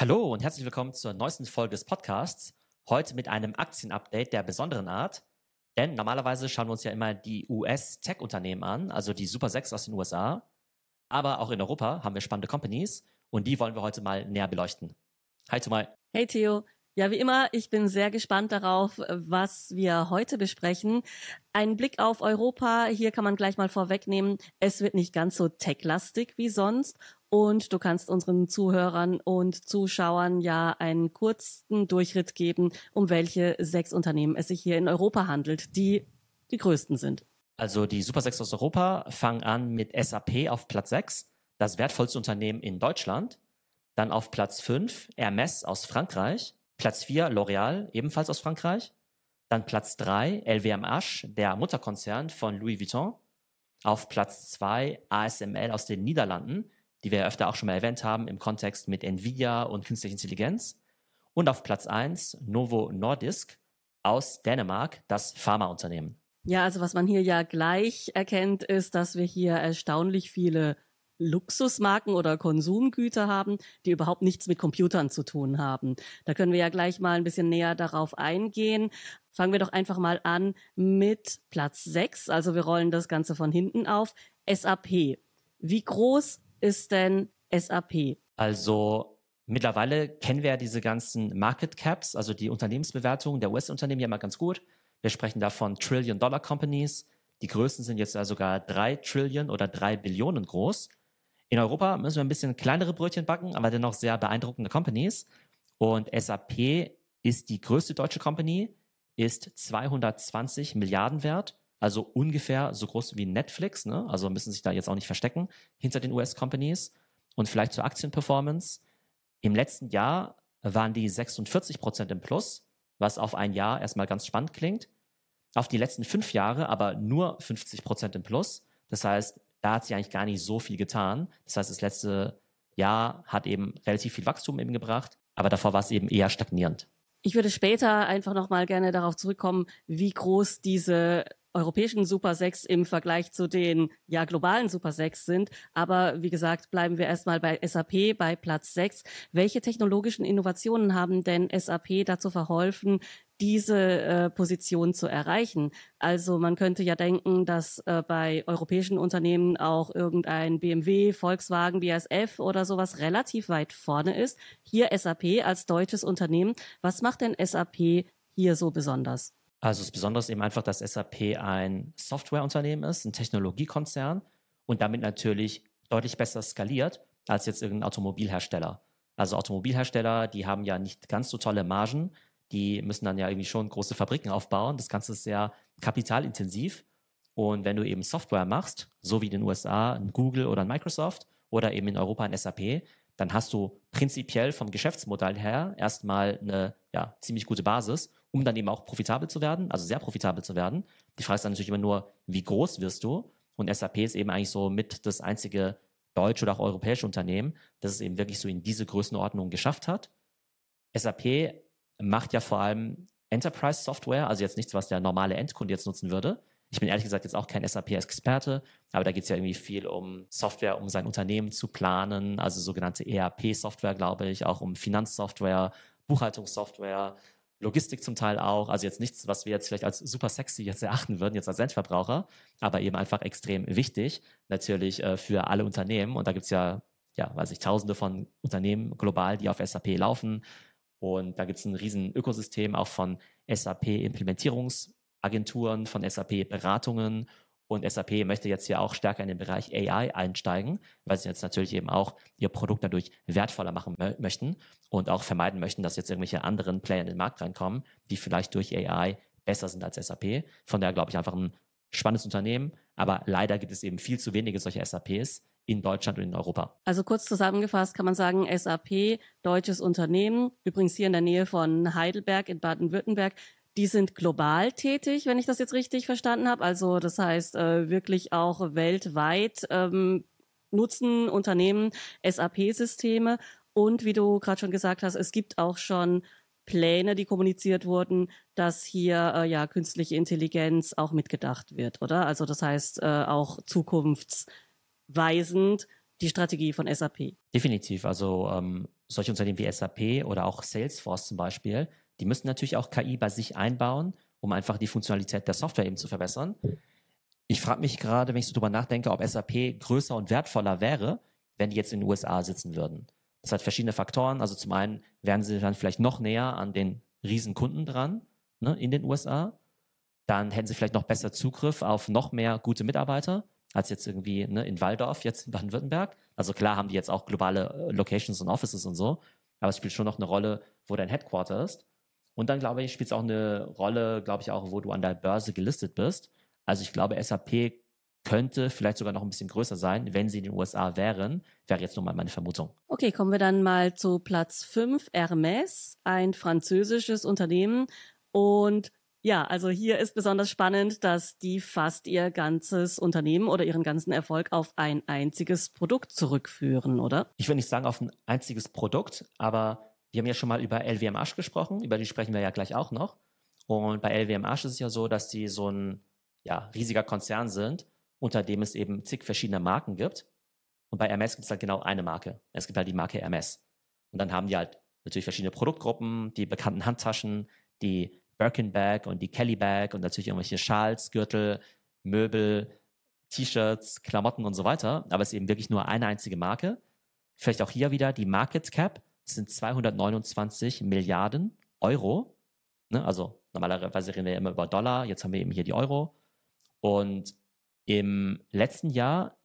Hallo und herzlich willkommen zur neuesten Folge des Podcasts. Heute mit einem Aktienupdate der besonderen Art. Denn normalerweise schauen wir uns ja immer die US-Tech-Unternehmen an, also die Super 6 aus den USA. Aber auch in Europa haben wir spannende Companies und die wollen wir heute mal näher beleuchten. Hi Tomai. Hey Theo. Ja, wie immer, ich bin sehr gespannt darauf, was wir heute besprechen. Ein Blick auf Europa, hier kann man gleich mal vorwegnehmen, es wird nicht ganz so techlastig wie sonst und du kannst unseren Zuhörern und Zuschauern ja einen kurzen Durchritt geben, um welche sechs Unternehmen es sich hier in Europa handelt, die die größten sind. Also die Super 6 aus Europa fangen an mit SAP auf Platz 6, das wertvollste Unternehmen in Deutschland. Dann auf Platz 5 Hermes aus Frankreich. Platz 4 L'Oreal, ebenfalls aus Frankreich. Dann Platz 3 LVMH, der Mutterkonzern von Louis Vuitton. Auf Platz 2 ASML aus den Niederlanden die wir ja öfter auch schon mal erwähnt haben im Kontext mit Nvidia und künstlicher Intelligenz. Und auf Platz 1 Novo Nordisk aus Dänemark, das Pharmaunternehmen. Ja, also was man hier ja gleich erkennt, ist, dass wir hier erstaunlich viele Luxusmarken oder Konsumgüter haben, die überhaupt nichts mit Computern zu tun haben. Da können wir ja gleich mal ein bisschen näher darauf eingehen. Fangen wir doch einfach mal an mit Platz 6. Also wir rollen das Ganze von hinten auf. SAP. Wie groß ist denn SAP? Also mittlerweile kennen wir ja diese ganzen Market Caps, also die Unternehmensbewertungen der US-Unternehmen ja mal ganz gut. Wir sprechen da von Trillion-Dollar-Companies. Die größten sind jetzt ja sogar 3 Trillion oder 3 Billionen groß. In Europa müssen wir ein bisschen kleinere Brötchen backen, aber dennoch sehr beeindruckende Companies. Und SAP ist die größte deutsche Company, ist 220 Milliarden wert also ungefähr so groß wie Netflix, ne? also müssen sich da jetzt auch nicht verstecken, hinter den US-Companies. Und vielleicht zur Aktienperformance. Im letzten Jahr waren die 46 Prozent im Plus, was auf ein Jahr erstmal ganz spannend klingt. Auf die letzten fünf Jahre aber nur 50 Prozent im Plus. Das heißt, da hat sich eigentlich gar nicht so viel getan. Das heißt, das letzte Jahr hat eben relativ viel Wachstum eben gebracht, aber davor war es eben eher stagnierend. Ich würde später einfach nochmal gerne darauf zurückkommen, wie groß diese europäischen Super 6 im Vergleich zu den ja globalen Super 6 sind. Aber wie gesagt, bleiben wir erstmal bei SAP bei Platz 6. Welche technologischen Innovationen haben denn SAP dazu verholfen, diese äh, Position zu erreichen. Also man könnte ja denken, dass äh, bei europäischen Unternehmen auch irgendein BMW, Volkswagen, BASF oder sowas relativ weit vorne ist. Hier SAP als deutsches Unternehmen. Was macht denn SAP hier so besonders? Also das Besondere ist eben einfach, dass SAP ein Softwareunternehmen ist, ein Technologiekonzern und damit natürlich deutlich besser skaliert als jetzt irgendein Automobilhersteller. Also Automobilhersteller, die haben ja nicht ganz so tolle Margen, die müssen dann ja irgendwie schon große Fabriken aufbauen. Das Ganze ist sehr kapitalintensiv. Und wenn du eben Software machst, so wie in den USA ein Google oder ein Microsoft oder eben in Europa ein SAP, dann hast du prinzipiell vom Geschäftsmodell her erstmal eine ja, ziemlich gute Basis um dann eben auch profitabel zu werden, also sehr profitabel zu werden. Die Frage ist dann natürlich immer nur, wie groß wirst du? Und SAP ist eben eigentlich so mit das einzige deutsche oder auch europäische Unternehmen, das es eben wirklich so in diese Größenordnung geschafft hat. SAP macht ja vor allem Enterprise-Software, also jetzt nichts, was der normale Endkunde jetzt nutzen würde. Ich bin ehrlich gesagt jetzt auch kein SAP-Experte, aber da geht es ja irgendwie viel um Software, um sein Unternehmen zu planen, also sogenannte ERP-Software, glaube ich, auch um Finanzsoftware, Buchhaltungssoftware, Logistik zum Teil auch, also jetzt nichts, was wir jetzt vielleicht als super sexy jetzt erachten würden, jetzt als Endverbraucher, aber eben einfach extrem wichtig, natürlich äh, für alle Unternehmen. Und da gibt es ja, ja, weiß ich, tausende von Unternehmen global, die auf SAP laufen. Und da gibt es ein riesen Ökosystem auch von SAP-Implementierungsagenturen, von SAP-Beratungen und SAP möchte jetzt hier auch stärker in den Bereich AI einsteigen, weil sie jetzt natürlich eben auch ihr Produkt dadurch wertvoller machen möchten und auch vermeiden möchten, dass jetzt irgendwelche anderen Player in den Markt reinkommen, die vielleicht durch AI besser sind als SAP. Von daher glaube ich einfach ein spannendes Unternehmen, aber leider gibt es eben viel zu wenige solcher SAPs in Deutschland und in Europa. Also kurz zusammengefasst kann man sagen, SAP, deutsches Unternehmen, übrigens hier in der Nähe von Heidelberg in Baden-Württemberg, die sind global tätig, wenn ich das jetzt richtig verstanden habe. Also das heißt äh, wirklich auch weltweit ähm, nutzen Unternehmen SAP-Systeme. Und wie du gerade schon gesagt hast, es gibt auch schon Pläne, die kommuniziert wurden, dass hier äh, ja künstliche Intelligenz auch mitgedacht wird, oder? Also das heißt äh, auch zukunftsweisend die Strategie von SAP. Definitiv. Also ähm, solche Unternehmen wie SAP oder auch Salesforce zum Beispiel die müssen natürlich auch KI bei sich einbauen, um einfach die Funktionalität der Software eben zu verbessern. Ich frage mich gerade, wenn ich so drüber nachdenke, ob SAP größer und wertvoller wäre, wenn die jetzt in den USA sitzen würden. Das hat verschiedene Faktoren. Also zum einen wären sie dann vielleicht noch näher an den Riesenkunden dran ne, in den USA. Dann hätten sie vielleicht noch besser Zugriff auf noch mehr gute Mitarbeiter als jetzt irgendwie ne, in Waldorf, jetzt in Baden-Württemberg. Also klar haben die jetzt auch globale äh, Locations und Offices und so, aber es spielt schon noch eine Rolle, wo dein Headquarter ist. Und dann, glaube ich, spielt es auch eine Rolle, glaube ich, auch, wo du an der Börse gelistet bist. Also ich glaube, SAP könnte vielleicht sogar noch ein bisschen größer sein, wenn sie in den USA wären, wäre jetzt nur mal meine Vermutung. Okay, kommen wir dann mal zu Platz 5, Hermes, ein französisches Unternehmen. Und ja, also hier ist besonders spannend, dass die fast ihr ganzes Unternehmen oder ihren ganzen Erfolg auf ein einziges Produkt zurückführen, oder? Ich will nicht sagen auf ein einziges Produkt, aber wir haben ja schon mal über LWM Asch gesprochen, über die sprechen wir ja gleich auch noch. Und bei LWM Asch ist es ja so, dass die so ein ja, riesiger Konzern sind, unter dem es eben zig verschiedene Marken gibt. Und bei Hermes gibt es halt genau eine Marke. Es gibt halt die Marke Hermes. Und dann haben die halt natürlich verschiedene Produktgruppen, die bekannten Handtaschen, die Birkin Bag und die Kelly Bag und natürlich irgendwelche Schals, Gürtel, Möbel, T-Shirts, Klamotten und so weiter. Aber es ist eben wirklich nur eine einzige Marke. Vielleicht auch hier wieder die Market Cap sind 229 Milliarden Euro. Ne? Also normalerweise reden wir immer über Dollar, jetzt haben wir eben hier die Euro. Und im letzten Jahr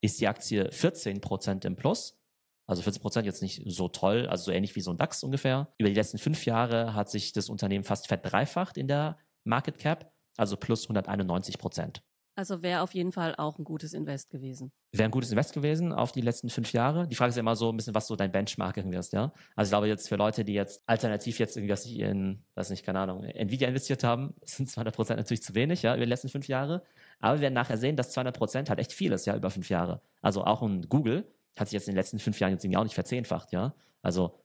ist die Aktie 14 Prozent im Plus. Also 14 Prozent jetzt nicht so toll, also so ähnlich wie so ein DAX ungefähr. Über die letzten fünf Jahre hat sich das Unternehmen fast verdreifacht in der Market Cap, also plus 191 Prozent. Also wäre auf jeden Fall auch ein gutes Invest gewesen. Wäre ein gutes Invest gewesen auf die letzten fünf Jahre. Die Frage ist ja immer so ein bisschen, was so dein Benchmark irgendwie ist, ja. Also ich glaube jetzt für Leute, die jetzt alternativ jetzt irgendwie, was in, weiß nicht, keine Ahnung, Nvidia investiert haben, sind 200 Prozent natürlich zu wenig, ja, über die letzten fünf Jahre. Aber wir werden nachher sehen, dass 200 Prozent halt echt viel ist, ja, über fünf Jahre. Also auch ein Google hat sich jetzt in den letzten fünf Jahren jetzt irgendwie auch nicht verzehnfacht, ja. Also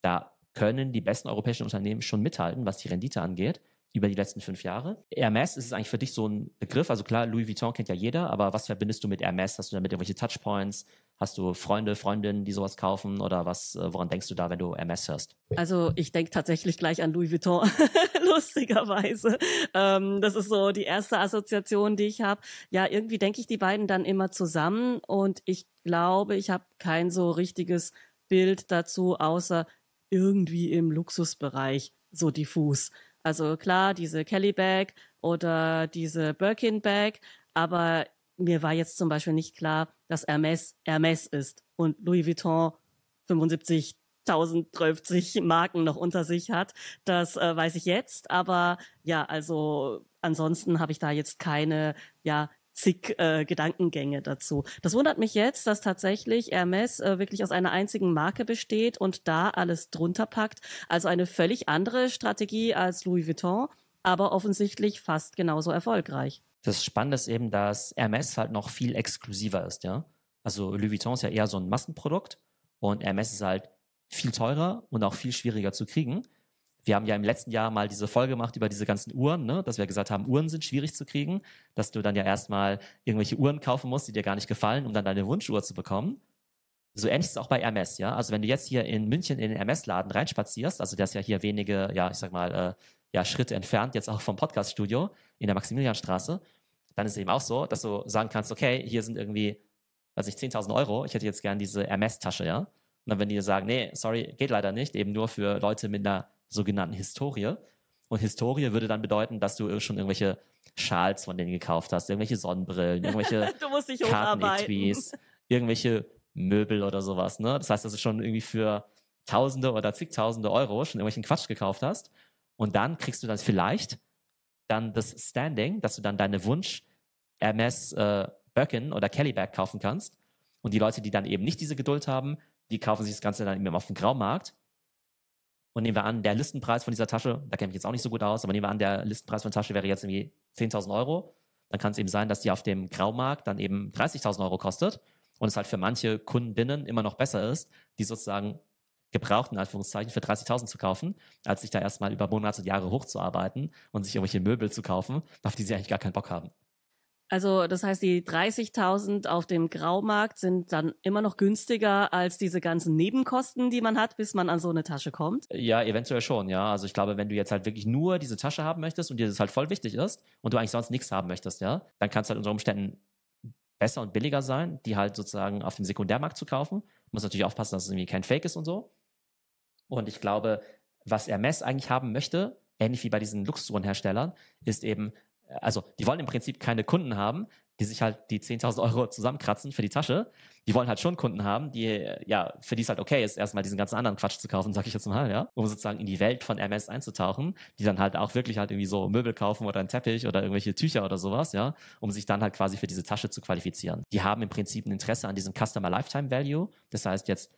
da können die besten europäischen Unternehmen schon mithalten, was die Rendite angeht über die letzten fünf Jahre. Hermes, ist es eigentlich für dich so ein Begriff? Also klar, Louis Vuitton kennt ja jeder, aber was verbindest du mit Hermes? Hast du damit irgendwelche Touchpoints? Hast du Freunde, Freundinnen, die sowas kaufen? Oder was, äh, woran denkst du da, wenn du Hermes hörst? Also ich denke tatsächlich gleich an Louis Vuitton, lustigerweise. Ähm, das ist so die erste Assoziation, die ich habe. Ja, irgendwie denke ich die beiden dann immer zusammen und ich glaube, ich habe kein so richtiges Bild dazu, außer irgendwie im Luxusbereich so diffus. Also klar, diese Kelly Bag oder diese Birkin Bag, aber mir war jetzt zum Beispiel nicht klar, dass Hermes Hermes ist und Louis Vuitton 75 1030 Marken noch unter sich hat. Das äh, weiß ich jetzt, aber ja, also ansonsten habe ich da jetzt keine ja zig äh, Gedankengänge dazu. Das wundert mich jetzt, dass tatsächlich Hermes äh, wirklich aus einer einzigen Marke besteht und da alles drunter packt. Also eine völlig andere Strategie als Louis Vuitton, aber offensichtlich fast genauso erfolgreich. Das Spannende ist eben, dass Hermes halt noch viel exklusiver ist, ja. Also Louis Vuitton ist ja eher so ein Massenprodukt und Hermes ist halt viel teurer und auch viel schwieriger zu kriegen. Wir haben ja im letzten Jahr mal diese Folge gemacht über diese ganzen Uhren, ne? dass wir gesagt haben, Uhren sind schwierig zu kriegen, dass du dann ja erstmal irgendwelche Uhren kaufen musst, die dir gar nicht gefallen, um dann deine Wunschuhr zu bekommen. So ähnlich ist es auch bei Hermes, ja. Also wenn du jetzt hier in München in den hermes laden reinspazierst, also der ist ja hier wenige, ja, ich sag mal, äh, ja, Schritte entfernt, jetzt auch vom Podcast-Studio in der Maximilianstraße, dann ist es eben auch so, dass du sagen kannst, okay, hier sind irgendwie, weiß ich, 10.000 Euro, ich hätte jetzt gern diese hermes tasche ja. Und dann, wenn die sagen, nee, sorry, geht leider nicht, eben nur für Leute mit einer sogenannten Historie. Und Historie würde dann bedeuten, dass du schon irgendwelche Schals von denen gekauft hast, irgendwelche Sonnenbrillen, irgendwelche Kartenetuis, irgendwelche Möbel oder sowas. Ne? Das heißt, dass du schon irgendwie für Tausende oder zigtausende Euro schon irgendwelchen Quatsch gekauft hast. Und dann kriegst du dann vielleicht dann das Standing, dass du dann deine Wunsch Hermes äh, Birkin oder Kellyback kaufen kannst. Und die Leute, die dann eben nicht diese Geduld haben, die kaufen sich das Ganze dann eben auf dem Graumarkt und nehmen wir an, der Listenpreis von dieser Tasche, da kenne ich jetzt auch nicht so gut aus, aber nehmen wir an, der Listenpreis von der Tasche wäre jetzt irgendwie 10.000 Euro. Dann kann es eben sein, dass die auf dem Graumarkt dann eben 30.000 Euro kostet und es halt für manche Kundinnen immer noch besser ist, die sozusagen gebrauchten Anführungszeichen, für 30.000 zu kaufen, als sich da erstmal über Monate und Jahre hochzuarbeiten und sich irgendwelche Möbel zu kaufen, auf die sie eigentlich gar keinen Bock haben. Also das heißt, die 30.000 auf dem Graumarkt sind dann immer noch günstiger als diese ganzen Nebenkosten, die man hat, bis man an so eine Tasche kommt? Ja, eventuell schon, ja. Also ich glaube, wenn du jetzt halt wirklich nur diese Tasche haben möchtest und dir das halt voll wichtig ist und du eigentlich sonst nichts haben möchtest, ja, dann kann es halt unter Umständen besser und billiger sein, die halt sozusagen auf dem Sekundärmarkt zu kaufen. Muss natürlich aufpassen, dass es irgendwie kein Fake ist und so. Und ich glaube, was Hermes eigentlich haben möchte, ähnlich wie bei diesen Luxusuhrenherstellern, ist eben also die wollen im Prinzip keine Kunden haben, die sich halt die 10.000 Euro zusammenkratzen für die Tasche. Die wollen halt schon Kunden haben, die, ja, für die es halt okay ist, erstmal diesen ganzen anderen Quatsch zu kaufen, sag ich jetzt mal, ja, um sozusagen in die Welt von MS einzutauchen, die dann halt auch wirklich halt irgendwie so Möbel kaufen oder einen Teppich oder irgendwelche Tücher oder sowas, ja, um sich dann halt quasi für diese Tasche zu qualifizieren. Die haben im Prinzip ein Interesse an diesem Customer Lifetime Value. Das heißt jetzt,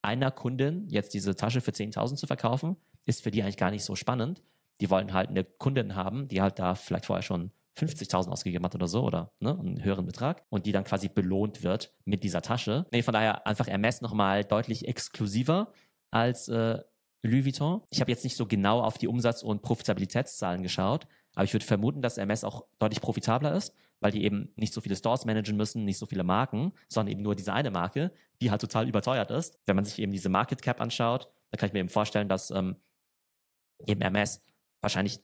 einer Kundin jetzt diese Tasche für 10.000 zu verkaufen, ist für die eigentlich gar nicht so spannend, die wollten halt eine Kundin haben, die halt da vielleicht vorher schon 50.000 ausgegeben hat oder so oder ne, einen höheren Betrag und die dann quasi belohnt wird mit dieser Tasche. Nee, von daher einfach Hermes nochmal deutlich exklusiver als äh, Louis Vuitton. Ich habe jetzt nicht so genau auf die Umsatz- und Profitabilitätszahlen geschaut, aber ich würde vermuten, dass Hermes auch deutlich profitabler ist, weil die eben nicht so viele Stores managen müssen, nicht so viele Marken, sondern eben nur diese eine Marke, die halt total überteuert ist. Wenn man sich eben diese Market Cap anschaut, dann kann ich mir eben vorstellen, dass ähm, eben Hermes wahrscheinlich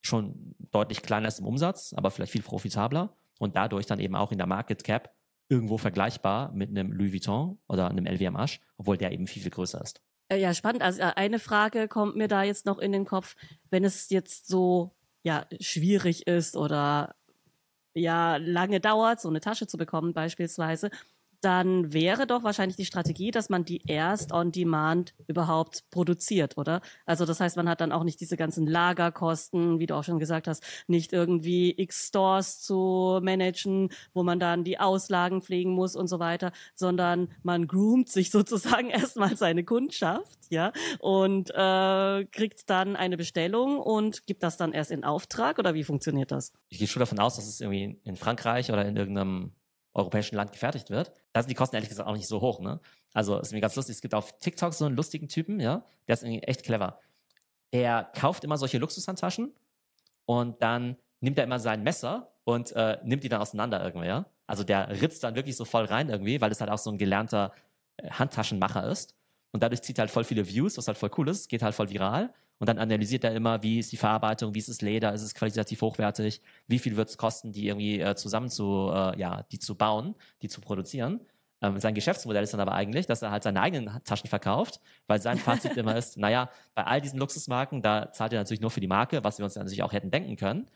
schon deutlich kleiner ist im Umsatz, aber vielleicht viel profitabler und dadurch dann eben auch in der Market Cap irgendwo vergleichbar mit einem Louis Vuitton oder einem LVMH, obwohl der eben viel, viel größer ist. Äh, ja, spannend. Also äh, eine Frage kommt mir da jetzt noch in den Kopf, wenn es jetzt so ja schwierig ist oder ja lange dauert, so eine Tasche zu bekommen beispielsweise dann wäre doch wahrscheinlich die Strategie, dass man die erst on demand überhaupt produziert, oder? Also das heißt, man hat dann auch nicht diese ganzen Lagerkosten, wie du auch schon gesagt hast, nicht irgendwie X Stores zu managen, wo man dann die Auslagen pflegen muss und so weiter, sondern man groomt sich sozusagen erstmal seine Kundschaft, ja, und äh, kriegt dann eine Bestellung und gibt das dann erst in Auftrag oder wie funktioniert das? Ich gehe schon davon aus, dass es irgendwie in Frankreich oder in irgendeinem europäischen Land gefertigt wird, da sind die Kosten ehrlich gesagt auch nicht so hoch. Ne? Also ist mir ganz lustig, es gibt auf TikTok so einen lustigen Typen, ja, der ist echt clever. Der kauft immer solche Luxushandtaschen und dann nimmt er immer sein Messer und äh, nimmt die dann auseinander irgendwie, ja. Also der ritzt dann wirklich so voll rein irgendwie, weil das halt auch so ein gelernter äh, Handtaschenmacher ist. Und dadurch zieht er halt voll viele Views, was halt voll cool ist, geht halt voll viral. Und dann analysiert er immer, wie ist die Verarbeitung, wie ist das Leder, ist es qualitativ hochwertig, wie viel wird es kosten, die irgendwie äh, zusammen zu, äh, ja, die zu bauen, die zu produzieren. Ähm, sein Geschäftsmodell ist dann aber eigentlich, dass er halt seine eigenen Taschen verkauft, weil sein Fazit immer ist, naja, bei all diesen Luxusmarken, da zahlt er natürlich nur für die Marke, was wir uns natürlich auch hätten denken können.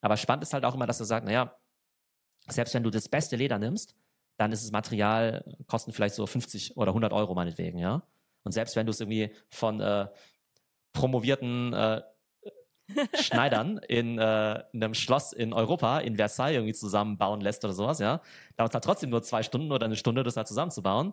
Aber spannend ist halt auch immer, dass er sagt, naja, selbst wenn du das beste Leder nimmst, dann ist das Material, äh, kosten vielleicht so 50 oder 100 Euro meinetwegen, ja. Und selbst wenn du es irgendwie von äh, promovierten äh, Schneidern in, äh, in, einem Schloss in Europa, in Versailles, irgendwie zusammenbauen lässt oder sowas, ja. Dauert es halt trotzdem nur zwei Stunden oder eine Stunde, das halt zusammenzubauen.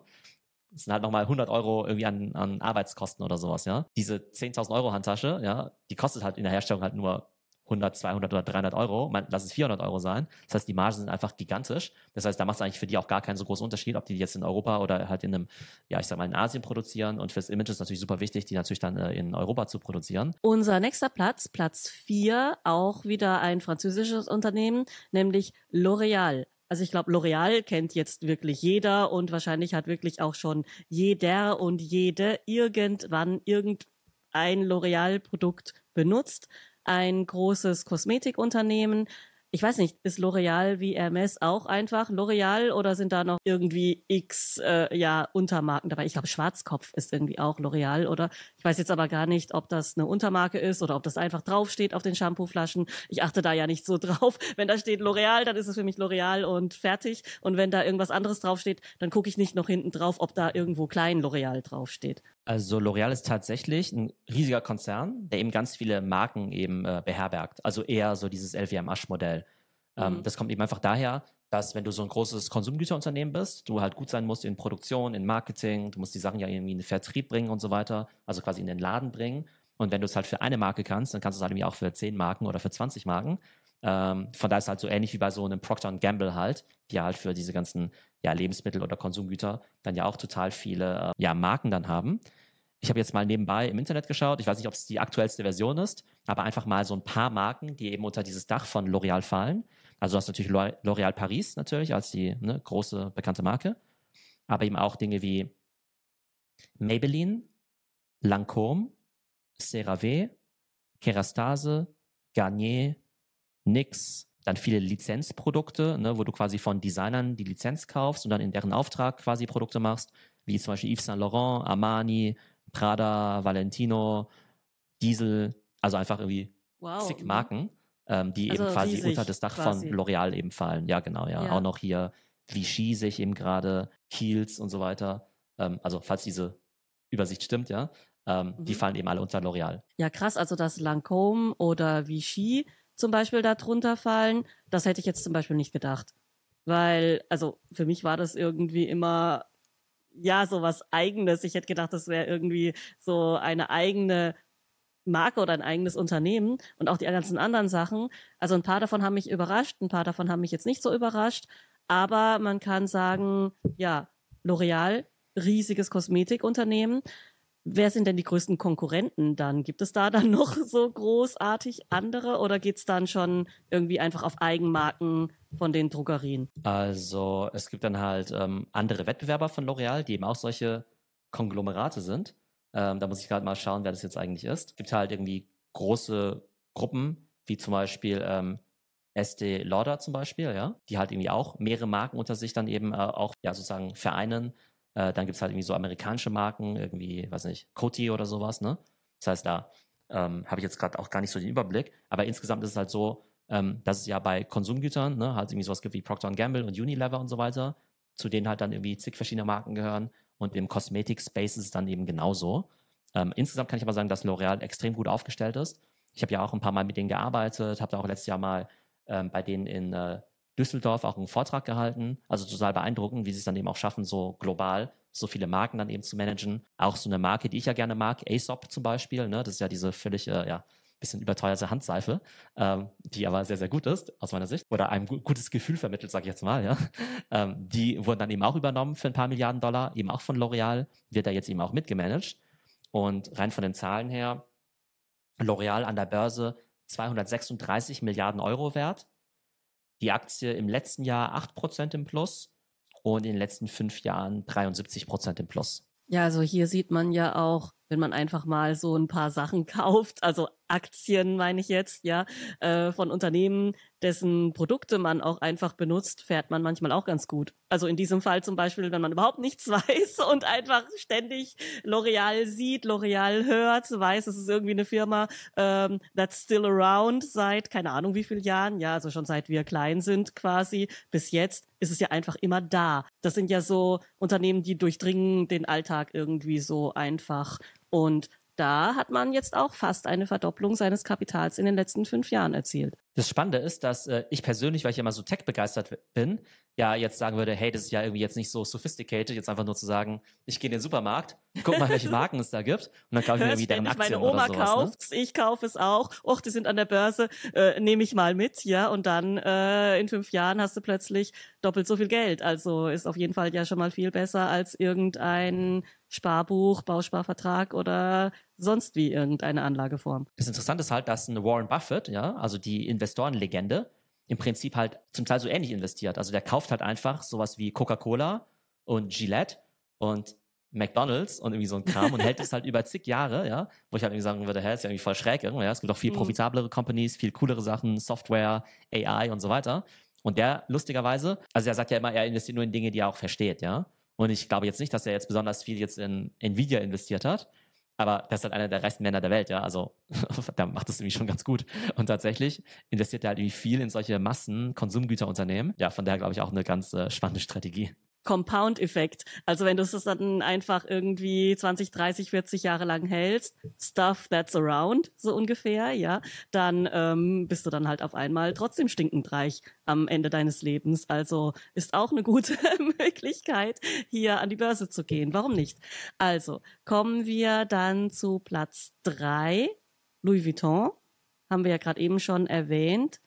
Das sind halt nochmal 100 Euro irgendwie an, an Arbeitskosten oder sowas, ja. Diese 10.000 Euro Handtasche, ja, die kostet halt in der Herstellung halt nur 100, 200 oder 300 Euro, man, lass es 400 Euro sein. Das heißt, die Margen sind einfach gigantisch. Das heißt, da macht es eigentlich für die auch gar keinen so großen Unterschied, ob die jetzt in Europa oder halt in einem, ja, ich sag mal, in Asien produzieren. Und fürs Image ist natürlich super wichtig, die natürlich dann äh, in Europa zu produzieren. Unser nächster Platz, Platz 4, auch wieder ein französisches Unternehmen, nämlich L'Oreal. Also ich glaube, L'Oreal kennt jetzt wirklich jeder und wahrscheinlich hat wirklich auch schon jeder und jede irgendwann irgendein loreal produkt benutzt ein großes Kosmetikunternehmen. Ich weiß nicht, ist L'Oreal wie Hermes auch einfach L'Oreal oder sind da noch irgendwie x äh, ja, Untermarken dabei? Ich glaube, Schwarzkopf ist irgendwie auch L'Oreal oder weiß jetzt aber gar nicht, ob das eine Untermarke ist oder ob das einfach draufsteht auf den Shampooflaschen. Ich achte da ja nicht so drauf. Wenn da steht L'Oreal, dann ist es für mich L'Oreal und fertig. Und wenn da irgendwas anderes draufsteht, dann gucke ich nicht noch hinten drauf, ob da irgendwo klein L'Oreal draufsteht. Also L'Oreal ist tatsächlich ein riesiger Konzern, der eben ganz viele Marken eben äh, beherbergt. Also eher so dieses LVMH-Modell. Ähm, mhm. Das kommt eben einfach daher, dass wenn du so ein großes Konsumgüterunternehmen bist, du halt gut sein musst in Produktion, in Marketing, du musst die Sachen ja irgendwie in den Vertrieb bringen und so weiter, also quasi in den Laden bringen. Und wenn du es halt für eine Marke kannst, dann kannst du es halt irgendwie auch für 10 Marken oder für 20 Marken. Ähm, von daher ist es halt so ähnlich wie bei so einem Procter Gamble halt, die halt für diese ganzen ja, Lebensmittel oder Konsumgüter dann ja auch total viele äh, ja, Marken dann haben. Ich habe jetzt mal nebenbei im Internet geschaut. Ich weiß nicht, ob es die aktuellste Version ist, aber einfach mal so ein paar Marken, die eben unter dieses Dach von L'Oreal fallen. Also du hast natürlich L'Oréal Paris natürlich als die ne, große bekannte Marke, aber eben auch Dinge wie Maybelline, Lancôme, CeraVe, Kerastase, Garnier, NYX, dann viele Lizenzprodukte, ne, wo du quasi von Designern die Lizenz kaufst und dann in deren Auftrag quasi Produkte machst, wie zum Beispiel Yves Saint Laurent, Armani, Prada, Valentino, Diesel, also einfach irgendwie wow. zig Marken ähm, die also eben quasi unter das Dach quasi. von L'Oreal eben fallen. Ja, genau, ja. ja. Auch noch hier Vichy sich eben gerade, Kiehl's und so weiter. Ähm, also falls diese Übersicht stimmt, ja. Ähm, mhm. Die fallen eben alle unter L'Oreal. Ja, krass, also dass Lancôme oder Vichy zum Beispiel darunter fallen, das hätte ich jetzt zum Beispiel nicht gedacht. Weil, also für mich war das irgendwie immer ja, so was Eigenes. Ich hätte gedacht, das wäre irgendwie so eine eigene Marke oder ein eigenes Unternehmen und auch die ganzen anderen Sachen. Also ein paar davon haben mich überrascht, ein paar davon haben mich jetzt nicht so überrascht. Aber man kann sagen, ja, L'Oreal, riesiges Kosmetikunternehmen. Wer sind denn die größten Konkurrenten dann? Gibt es da dann noch so großartig andere oder geht es dann schon irgendwie einfach auf Eigenmarken von den Drogerien? Also es gibt dann halt ähm, andere Wettbewerber von L'Oreal, die eben auch solche Konglomerate sind. Ähm, da muss ich gerade mal schauen, wer das jetzt eigentlich ist. Es gibt halt irgendwie große Gruppen, wie zum Beispiel ähm, Estee Lauder zum Beispiel, ja, die halt irgendwie auch mehrere Marken unter sich dann eben äh, auch ja sozusagen vereinen. Äh, dann gibt es halt irgendwie so amerikanische Marken, irgendwie, weiß nicht, Coty oder sowas, ne? Das heißt, da ähm, habe ich jetzt gerade auch gar nicht so den Überblick, aber insgesamt ist es halt so, ähm, dass es ja bei Konsumgütern, ne, halt irgendwie sowas gibt wie Procter Gamble und Unilever und so weiter, zu denen halt dann irgendwie zig verschiedene Marken gehören und im Kosmetik-Space ist es dann eben genauso. Ähm, insgesamt kann ich aber sagen, dass L'Oreal extrem gut aufgestellt ist. Ich habe ja auch ein paar Mal mit denen gearbeitet, habe da auch letztes Jahr mal ähm, bei denen in äh, Düsseldorf auch einen Vortrag gehalten. Also total beeindruckend, wie sie es dann eben auch schaffen, so global so viele Marken dann eben zu managen. Auch so eine Marke, die ich ja gerne mag, Aesop zum Beispiel. Ne? Das ist ja diese völlig, äh, ja, bisschen überteuerte Handseife, ähm, die aber sehr, sehr gut ist, aus meiner Sicht, oder ein gutes Gefühl vermittelt, sage ich jetzt mal, ja. Ähm, die wurden dann eben auch übernommen für ein paar Milliarden Dollar, eben auch von L'Oreal, wird da jetzt eben auch mitgemanagt. Und rein von den Zahlen her, L'Oreal an der Börse 236 Milliarden Euro wert. Die Aktie im letzten Jahr 8% im Plus und in den letzten fünf Jahren 73% im Plus. Ja, also hier sieht man ja auch, wenn man einfach mal so ein paar Sachen kauft, also Aktien meine ich jetzt, ja, äh, von Unternehmen, dessen Produkte man auch einfach benutzt, fährt man manchmal auch ganz gut. Also in diesem Fall zum Beispiel, wenn man überhaupt nichts weiß und einfach ständig L'Oreal sieht, L'Oreal hört, weiß, es ist irgendwie eine Firma, ähm, that's still around seit keine Ahnung wie vielen Jahren, ja, also schon seit wir klein sind quasi, bis jetzt ist es ja einfach immer da. Das sind ja so Unternehmen, die durchdringen den Alltag irgendwie so einfach und da hat man jetzt auch fast eine Verdopplung seines Kapitals in den letzten fünf Jahren erzielt. Das Spannende ist, dass äh, ich persönlich, weil ich immer so tech begeistert bin, ja jetzt sagen würde, hey, das ist ja irgendwie jetzt nicht so sophisticated, jetzt einfach nur zu sagen, ich gehe in den Supermarkt, guck mal, welche Marken es da gibt und dann kaufe ich mir irgendwie deren Aktien meine Oma kauft sowas, ne? ich kaufe es auch. Och, die sind an der Börse, äh, nehme ich mal mit, ja. Und dann äh, in fünf Jahren hast du plötzlich doppelt so viel Geld. Also ist auf jeden Fall ja schon mal viel besser als irgendein Sparbuch, Bausparvertrag oder sonst wie irgendeine Anlageform. Das Interessante ist halt, dass ein Warren Buffett, ja, also die Investorenlegende, im Prinzip halt zum Teil so ähnlich investiert. Also der kauft halt einfach sowas wie Coca-Cola und Gillette und McDonalds und irgendwie so ein Kram und hält es halt über zig Jahre, ja, wo ich halt irgendwie sagen würde, hä, ist ja irgendwie voll schräg irgendwo, ja, es gibt auch viel mhm. profitablere Companies, viel coolere Sachen, Software, AI und so weiter. Und der lustigerweise, also er sagt ja immer, er investiert nur in Dinge, die er auch versteht, ja. Und ich glaube jetzt nicht, dass er jetzt besonders viel jetzt in Nvidia investiert hat. Aber das ist halt einer der reichsten Männer der Welt, ja. Also da macht es nämlich schon ganz gut. Und tatsächlich investiert er halt irgendwie viel in solche Massen-Konsumgüterunternehmen. Ja, von daher glaube ich auch eine ganz äh, spannende Strategie. Compound-Effekt. Also wenn du es dann einfach irgendwie 20, 30, 40 Jahre lang hältst, stuff that's around, so ungefähr, ja, dann ähm, bist du dann halt auf einmal trotzdem stinkend reich am Ende deines Lebens. Also ist auch eine gute Möglichkeit, hier an die Börse zu gehen. Warum nicht? Also kommen wir dann zu Platz drei Louis Vuitton. Haben wir ja gerade eben schon erwähnt.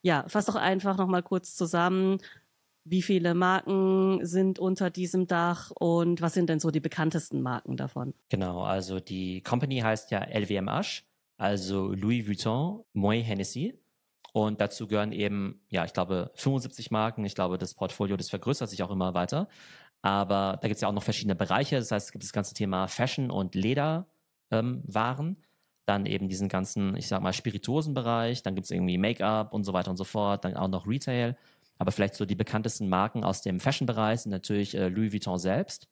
Ja, fass doch einfach nochmal kurz zusammen wie viele Marken sind unter diesem Dach und was sind denn so die bekanntesten Marken davon? Genau, also die Company heißt ja LVMH, also Louis Vuitton, Moët Hennessy. Und dazu gehören eben, ja, ich glaube, 75 Marken. Ich glaube, das Portfolio, das vergrößert sich auch immer weiter. Aber da gibt es ja auch noch verschiedene Bereiche. Das heißt, es gibt das ganze Thema Fashion und Lederwaren. Ähm, dann eben diesen ganzen, ich sag mal, Spirituosenbereich. Dann gibt es irgendwie Make-up und so weiter und so fort. Dann auch noch Retail aber vielleicht so die bekanntesten Marken aus dem Fashion-Bereich sind natürlich äh, Louis Vuitton selbst,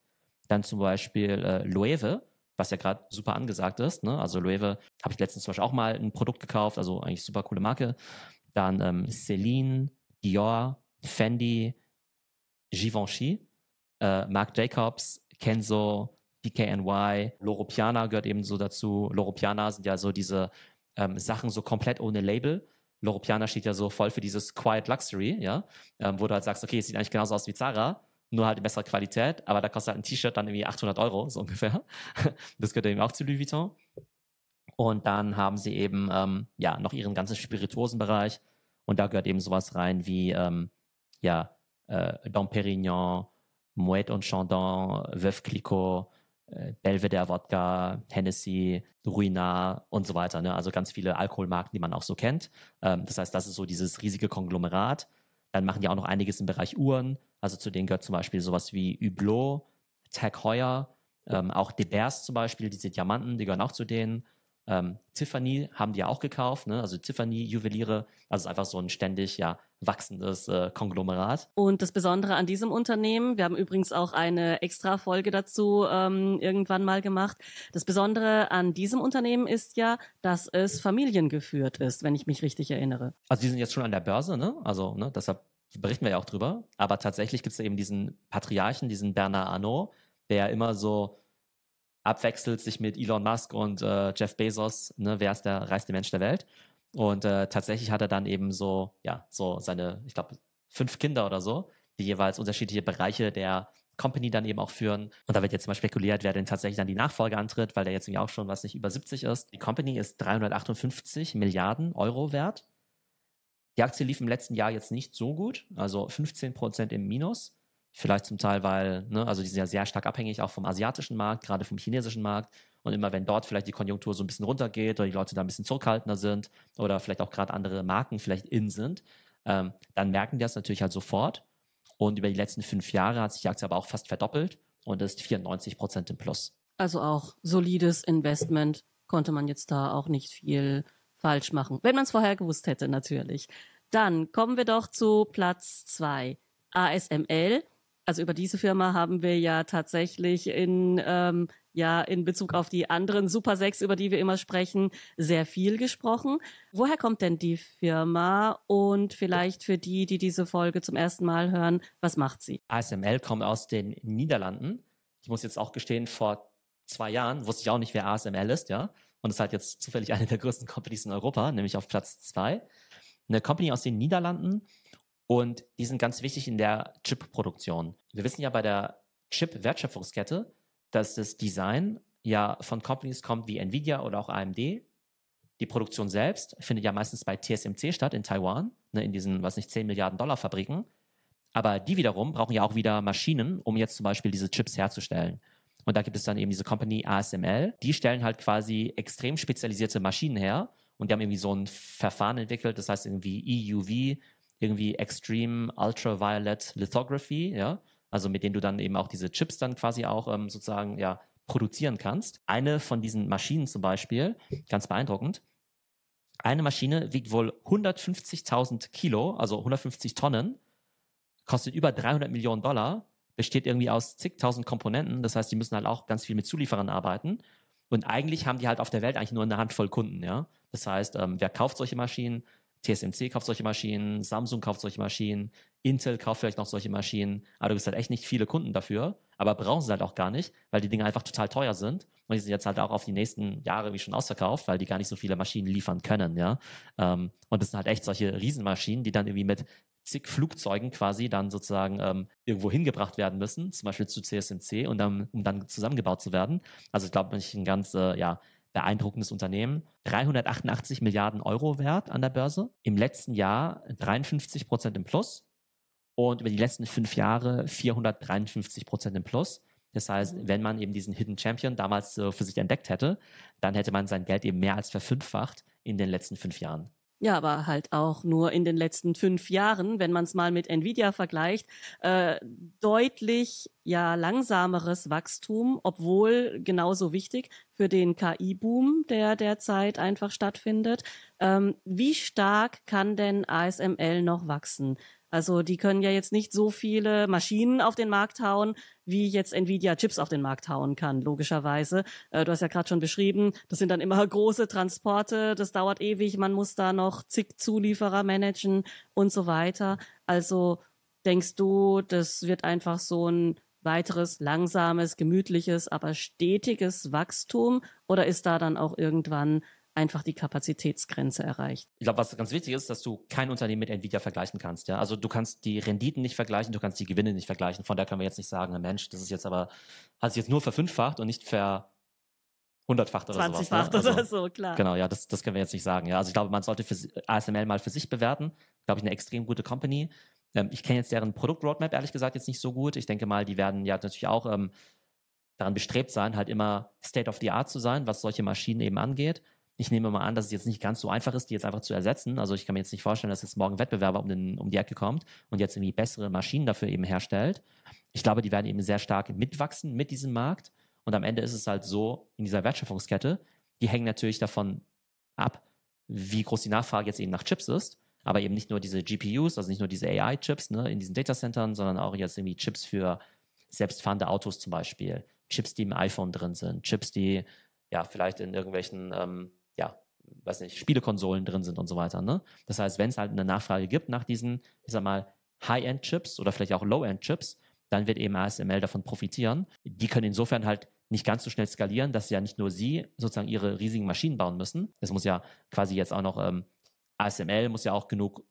dann zum Beispiel äh, Loewe, was ja gerade super angesagt ist. Ne? Also Loewe habe ich letztens zum Beispiel auch mal ein Produkt gekauft, also eigentlich super coole Marke. Dann ähm, Celine, Dior, Fendi, Givenchy, äh, Marc Jacobs, Kenzo, DKNY, Loro Piana gehört eben so dazu. Loro Piana sind ja so diese ähm, Sachen so komplett ohne Label Loropiana steht ja so voll für dieses Quiet Luxury, ja, ähm, wo du halt sagst, okay, es sieht eigentlich genauso aus wie Zara, nur halt in besserer Qualität, aber da kostet halt ein T-Shirt dann irgendwie 800 Euro, so ungefähr. das gehört eben auch zu Louis Vuitton. Und dann haben sie eben, ähm, ja, noch ihren ganzen Spirituosenbereich und da gehört eben sowas rein wie, ähm, ja, äh, Dom Perignon, Mouette und Chandon, Veuve Clicquot, äh, Belvedere Wodka, Hennessy, Ruinar und so weiter. Ne? Also ganz viele Alkoholmarken, die man auch so kennt. Ähm, das heißt, das ist so dieses riesige Konglomerat. Dann machen die auch noch einiges im Bereich Uhren. Also zu denen gehört zum Beispiel sowas wie Hublot, Tag Heuer, ähm, auch De Beers zum Beispiel, diese Diamanten, die gehören auch zu denen. Ähm, Tiffany haben die ja auch gekauft, ne? also Tiffany Juweliere. Also einfach so ein ständig ja wachsendes äh, Konglomerat. Und das Besondere an diesem Unternehmen, wir haben übrigens auch eine extra Folge dazu ähm, irgendwann mal gemacht. Das Besondere an diesem Unternehmen ist ja, dass es familiengeführt ist, wenn ich mich richtig erinnere. Also die sind jetzt schon an der Börse, ne? Also, ne, deshalb berichten wir ja auch drüber. Aber tatsächlich gibt es eben diesen Patriarchen, diesen Bernard Arnault, der immer so abwechselt sich mit Elon Musk und äh, Jeff Bezos, ne, wer ist der reichste Mensch der Welt. Und äh, tatsächlich hat er dann eben so, ja, so seine, ich glaube, fünf Kinder oder so, die jeweils unterschiedliche Bereiche der Company dann eben auch führen. Und da wird jetzt mal spekuliert, wer denn tatsächlich dann die Nachfolge antritt, weil der jetzt nämlich auch schon, was nicht, über 70 ist. Die Company ist 358 Milliarden Euro wert. Die Aktie lief im letzten Jahr jetzt nicht so gut, also 15 Prozent im Minus. Vielleicht zum Teil, weil, ne, also die sind ja sehr stark abhängig auch vom asiatischen Markt, gerade vom chinesischen Markt. Und immer wenn dort vielleicht die Konjunktur so ein bisschen runtergeht oder die Leute da ein bisschen zurückhaltender sind oder vielleicht auch gerade andere Marken vielleicht in sind, ähm, dann merken die das natürlich halt sofort. Und über die letzten fünf Jahre hat sich die Aktie aber auch fast verdoppelt und ist 94 Prozent im Plus. Also auch solides Investment konnte man jetzt da auch nicht viel falsch machen, wenn man es vorher gewusst hätte natürlich. Dann kommen wir doch zu Platz zwei ASML also über diese Firma haben wir ja tatsächlich in ähm, ja in Bezug auf die anderen Super 6, über die wir immer sprechen, sehr viel gesprochen. Woher kommt denn die Firma und vielleicht für die, die diese Folge zum ersten Mal hören, was macht sie? ASML kommt aus den Niederlanden. Ich muss jetzt auch gestehen, vor zwei Jahren wusste ich auch nicht, wer ASML ist, ja. Und ist halt jetzt zufällig eine der größten Companies in Europa, nämlich auf Platz zwei. Eine Company aus den Niederlanden, und die sind ganz wichtig in der Chip-Produktion. Wir wissen ja bei der Chip-Wertschöpfungskette, dass das Design ja von Companies kommt wie Nvidia oder auch AMD. Die Produktion selbst findet ja meistens bei TSMC statt in Taiwan, ne, in diesen, was nicht, 10 Milliarden Dollar Fabriken. Aber die wiederum brauchen ja auch wieder Maschinen, um jetzt zum Beispiel diese Chips herzustellen. Und da gibt es dann eben diese Company ASML. Die stellen halt quasi extrem spezialisierte Maschinen her. Und die haben irgendwie so ein Verfahren entwickelt, das heißt irgendwie EUV, irgendwie Extreme Ultraviolet Lithography, ja, also mit denen du dann eben auch diese Chips dann quasi auch ähm, sozusagen ja produzieren kannst. Eine von diesen Maschinen zum Beispiel, ganz beeindruckend. Eine Maschine wiegt wohl 150.000 Kilo, also 150 Tonnen, kostet über 300 Millionen Dollar, besteht irgendwie aus zigtausend Komponenten. Das heißt, die müssen halt auch ganz viel mit Zulieferern arbeiten. Und eigentlich haben die halt auf der Welt eigentlich nur eine Handvoll Kunden, ja. Das heißt, ähm, wer kauft solche Maschinen? TSMC kauft solche Maschinen, Samsung kauft solche Maschinen, Intel kauft vielleicht noch solche Maschinen, aber du bist halt echt nicht viele Kunden dafür, aber brauchen sie halt auch gar nicht, weil die Dinge einfach total teuer sind und die sind jetzt halt auch auf die nächsten Jahre wie schon ausverkauft, weil die gar nicht so viele Maschinen liefern können, ja. Ähm, und das sind halt echt solche Riesenmaschinen, die dann irgendwie mit zig Flugzeugen quasi dann sozusagen ähm, irgendwo hingebracht werden müssen, zum Beispiel zu CSMC, und dann, um dann zusammengebaut zu werden. Also ich glaube, ich ein ganz äh, ja, beeindruckendes Unternehmen. 388 Milliarden Euro wert an der Börse. Im letzten Jahr 53 Prozent im Plus und über die letzten fünf Jahre 453 Prozent im Plus. Das heißt, mhm. wenn man eben diesen Hidden Champion damals äh, für sich entdeckt hätte, dann hätte man sein Geld eben mehr als verfünffacht in den letzten fünf Jahren. Ja, aber halt auch nur in den letzten fünf Jahren, wenn man es mal mit Nvidia vergleicht, äh, deutlich ja langsameres Wachstum, obwohl genauso wichtig für den KI-Boom, der derzeit einfach stattfindet. Ähm, wie stark kann denn ASML noch wachsen? Also die können ja jetzt nicht so viele Maschinen auf den Markt hauen, wie jetzt Nvidia Chips auf den Markt hauen kann, logischerweise. Äh, du hast ja gerade schon beschrieben, das sind dann immer große Transporte, das dauert ewig, man muss da noch zig Zulieferer managen und so weiter. Also denkst du, das wird einfach so ein weiteres langsames, gemütliches, aber stetiges Wachstum? Oder ist da dann auch irgendwann einfach die Kapazitätsgrenze erreicht. Ich glaube, was ganz wichtig ist, dass du kein Unternehmen mit Nvidia vergleichen kannst. Ja? Also du kannst die Renditen nicht vergleichen, du kannst die Gewinne nicht vergleichen. Von daher können wir jetzt nicht sagen, Mensch, das ist jetzt aber, hat sich jetzt nur verfünffacht und nicht ver hundertfacht oder 20 sowas. 20-facht ne? also, oder so, klar. Genau, ja, das, das können wir jetzt nicht sagen. Ja? Also ich glaube, man sollte für ASML mal für sich bewerten. Glaube ich, eine extrem gute Company. Ähm, ich kenne jetzt deren Produktroadmap ehrlich gesagt jetzt nicht so gut. Ich denke mal, die werden ja natürlich auch ähm, daran bestrebt sein, halt immer State of the Art zu sein, was solche Maschinen eben angeht. Ich nehme mal an, dass es jetzt nicht ganz so einfach ist, die jetzt einfach zu ersetzen. Also ich kann mir jetzt nicht vorstellen, dass jetzt morgen Wettbewerber um, den, um die Ecke kommt und jetzt irgendwie bessere Maschinen dafür eben herstellt. Ich glaube, die werden eben sehr stark mitwachsen mit diesem Markt. Und am Ende ist es halt so, in dieser Wertschöpfungskette, die hängen natürlich davon ab, wie groß die Nachfrage jetzt eben nach Chips ist aber eben nicht nur diese GPUs, also nicht nur diese AI-Chips ne, in diesen Datacentern, sondern auch jetzt irgendwie Chips für selbstfahrende Autos zum Beispiel, Chips, die im iPhone drin sind, Chips, die ja vielleicht in irgendwelchen ähm, weiß nicht, Spielekonsolen drin sind und so weiter. Ne? Das heißt, wenn es halt eine Nachfrage gibt nach diesen, ich sag mal, High-End-Chips oder vielleicht auch Low-End-Chips, dann wird eben ASML davon profitieren. Die können insofern halt nicht ganz so schnell skalieren, dass ja nicht nur sie sozusagen ihre riesigen Maschinen bauen müssen. Es muss ja quasi jetzt auch noch, ähm, ASML muss ja auch genug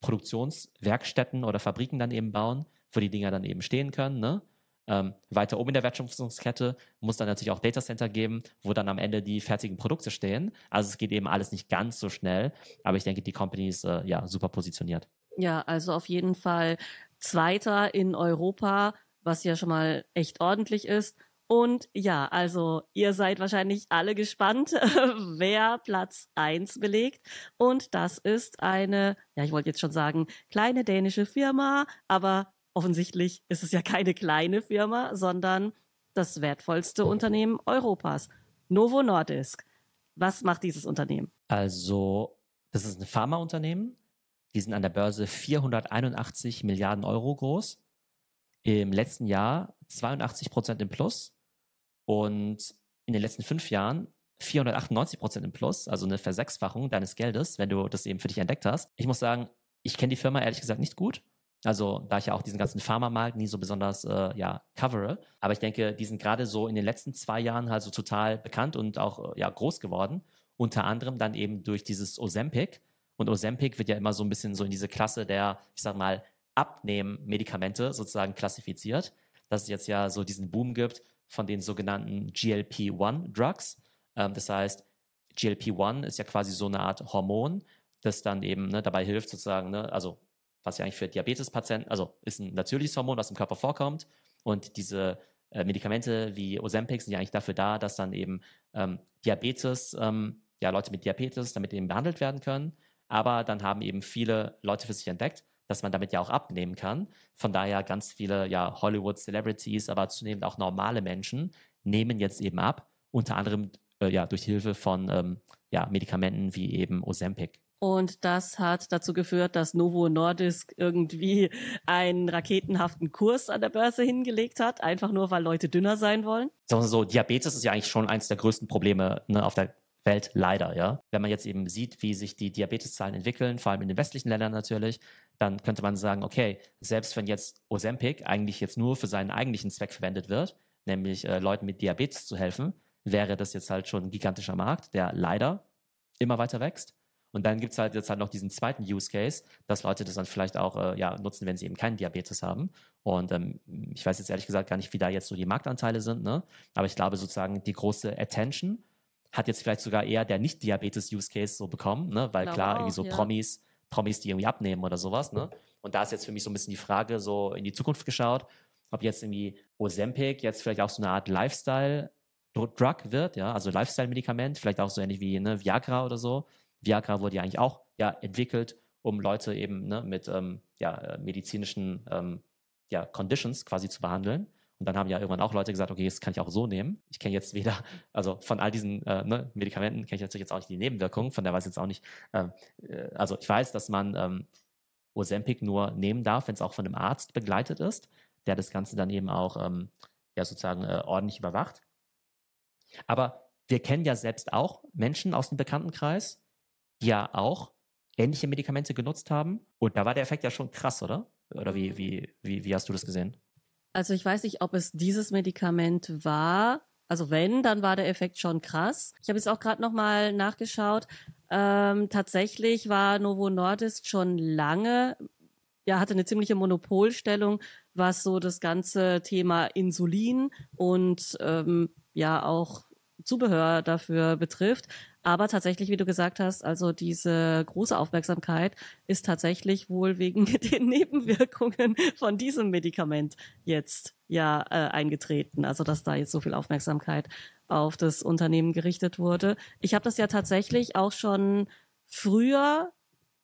Produktionswerkstätten oder Fabriken dann eben bauen, wo die Dinger dann eben stehen können. Ne? Ähm, weiter oben in der Wertschöpfungskette muss dann natürlich auch Data Center geben, wo dann am Ende die fertigen Produkte stehen. Also es geht eben alles nicht ganz so schnell, aber ich denke, die Company ist äh, ja super positioniert. Ja, also auf jeden Fall Zweiter in Europa, was ja schon mal echt ordentlich ist. Und ja, also ihr seid wahrscheinlich alle gespannt, wer Platz 1 belegt. Und das ist eine, ja, ich wollte jetzt schon sagen, kleine dänische Firma, aber offensichtlich ist es ja keine kleine Firma, sondern das wertvollste Unternehmen Europas, Novo Nordisk. Was macht dieses Unternehmen? Also, das ist ein Pharmaunternehmen. Die sind an der Börse 481 Milliarden Euro groß. Im letzten Jahr 82 Prozent im Plus und in den letzten fünf Jahren 498 Prozent im Plus, also eine Versechsfachung deines Geldes, wenn du das eben für dich entdeckt hast. Ich muss sagen, ich kenne die Firma ehrlich gesagt nicht gut. Also da ich ja auch diesen ganzen Pharmamarkt nie so besonders äh, ja, covere. Aber ich denke, die sind gerade so in den letzten zwei Jahren halt so total bekannt und auch äh, ja, groß geworden. Unter anderem dann eben durch dieses Ozempic. Und Ozempic wird ja immer so ein bisschen so in diese Klasse der, ich sag mal, Abnehmen-Medikamente sozusagen klassifiziert. Dass es jetzt ja so diesen Boom gibt von den sogenannten GLP-1-Drugs. Ähm, das heißt, GLP-1 ist ja quasi so eine Art Hormon, das dann eben ne, dabei hilft, sozusagen, ne, also was ja eigentlich für Diabetespatienten, also ist ein natürliches Hormon, was im Körper vorkommt. Und diese äh, Medikamente wie Ozempic sind ja eigentlich dafür da, dass dann eben ähm, Diabetes, ähm, ja, Leute mit Diabetes damit eben behandelt werden können. Aber dann haben eben viele Leute für sich entdeckt, dass man damit ja auch abnehmen kann. Von daher ganz viele ja, Hollywood-Celebrities, aber zunehmend auch normale Menschen nehmen jetzt eben ab, unter anderem äh, ja, durch Hilfe von ähm, ja, Medikamenten wie eben Ozempic. Und das hat dazu geführt, dass Novo Nordisk irgendwie einen raketenhaften Kurs an der Börse hingelegt hat, einfach nur weil Leute dünner sein wollen. Sagen so, Diabetes ist ja eigentlich schon eines der größten Probleme ne, auf der Welt, leider, ja. Wenn man jetzt eben sieht, wie sich die Diabeteszahlen entwickeln, vor allem in den westlichen Ländern natürlich, dann könnte man sagen, okay, selbst wenn jetzt Ozempic eigentlich jetzt nur für seinen eigentlichen Zweck verwendet wird, nämlich äh, Leuten mit Diabetes zu helfen, wäre das jetzt halt schon ein gigantischer Markt, der leider immer weiter wächst. Und dann gibt es halt jetzt halt noch diesen zweiten Use Case, dass Leute das dann vielleicht auch äh, ja, nutzen, wenn sie eben keinen Diabetes haben. Und ähm, ich weiß jetzt ehrlich gesagt gar nicht, wie da jetzt so die Marktanteile sind, ne? aber ich glaube sozusagen die große Attention hat jetzt vielleicht sogar eher der Nicht-Diabetes-Use-Case so bekommen, ne? weil glaube klar, irgendwie so ja. Promis, Promis, die irgendwie abnehmen oder sowas. Ne? Und da ist jetzt für mich so ein bisschen die Frage so in die Zukunft geschaut, ob jetzt irgendwie Ozempic jetzt vielleicht auch so eine Art Lifestyle-Drug wird, ja, also Lifestyle-Medikament, vielleicht auch so ähnlich wie ne, Viagra oder so, Viagra wurde ja eigentlich auch ja, entwickelt, um Leute eben ne, mit ähm, ja, äh, medizinischen ähm, ja, Conditions quasi zu behandeln. Und dann haben ja irgendwann auch Leute gesagt, okay, das kann ich auch so nehmen. Ich kenne jetzt weder, also von all diesen äh, ne, Medikamenten kenne ich natürlich jetzt auch nicht die Nebenwirkungen, von der weiß ich jetzt auch nicht, ähm, äh, also ich weiß, dass man ähm, Ozempic nur nehmen darf, wenn es auch von einem Arzt begleitet ist, der das Ganze dann eben auch ähm, ja sozusagen äh, ordentlich überwacht. Aber wir kennen ja selbst auch Menschen aus dem Bekanntenkreis, ja auch ähnliche Medikamente genutzt haben. Und da war der Effekt ja schon krass, oder? Oder wie, wie, wie, wie hast du das gesehen? Also ich weiß nicht, ob es dieses Medikament war. Also wenn, dann war der Effekt schon krass. Ich habe jetzt auch gerade nochmal nachgeschaut. Ähm, tatsächlich war Novo Nordisk schon lange, ja, hatte eine ziemliche Monopolstellung, was so das ganze Thema Insulin und ähm, ja auch Zubehör dafür betrifft. Aber tatsächlich, wie du gesagt hast, also diese große Aufmerksamkeit ist tatsächlich wohl wegen den Nebenwirkungen von diesem Medikament jetzt ja äh, eingetreten. Also dass da jetzt so viel Aufmerksamkeit auf das Unternehmen gerichtet wurde. Ich habe das ja tatsächlich auch schon früher